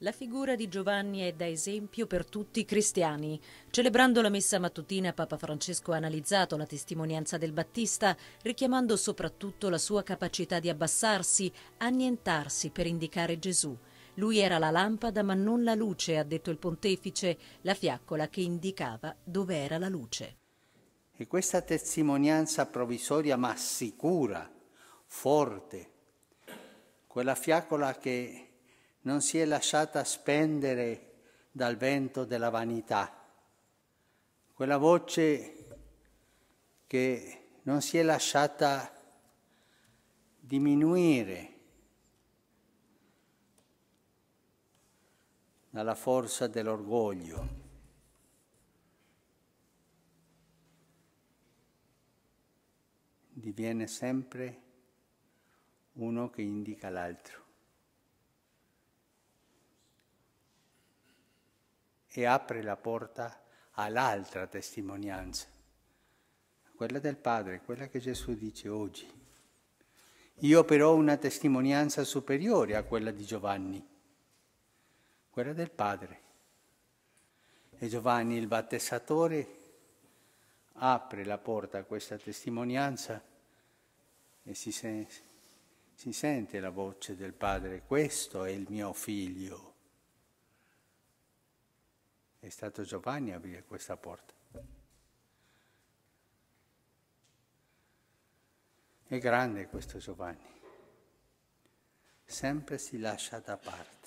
La figura di Giovanni è da esempio per tutti i cristiani. Celebrando la messa mattutina, Papa Francesco ha analizzato la testimonianza del Battista, richiamando soprattutto la sua capacità di abbassarsi, annientarsi per indicare Gesù. Lui era la lampada ma non la luce, ha detto il pontefice, la fiaccola che indicava dove era la luce. E questa testimonianza provvisoria ma sicura, forte, quella fiaccola che non si è lasciata spendere dal vento della vanità. Quella voce che non si è lasciata diminuire dalla forza dell'orgoglio. diviene sempre uno che indica l'altro. e apre la porta all'altra testimonianza, quella del Padre, quella che Gesù dice oggi. Io però ho una testimonianza superiore a quella di Giovanni, quella del Padre. E Giovanni il battesatore apre la porta a questa testimonianza e si, sen- si sente la voce del Padre, questo è il mio figlio è stato Giovanni a aprire questa porta. È grande questo Giovanni. Sempre si lascia da parte.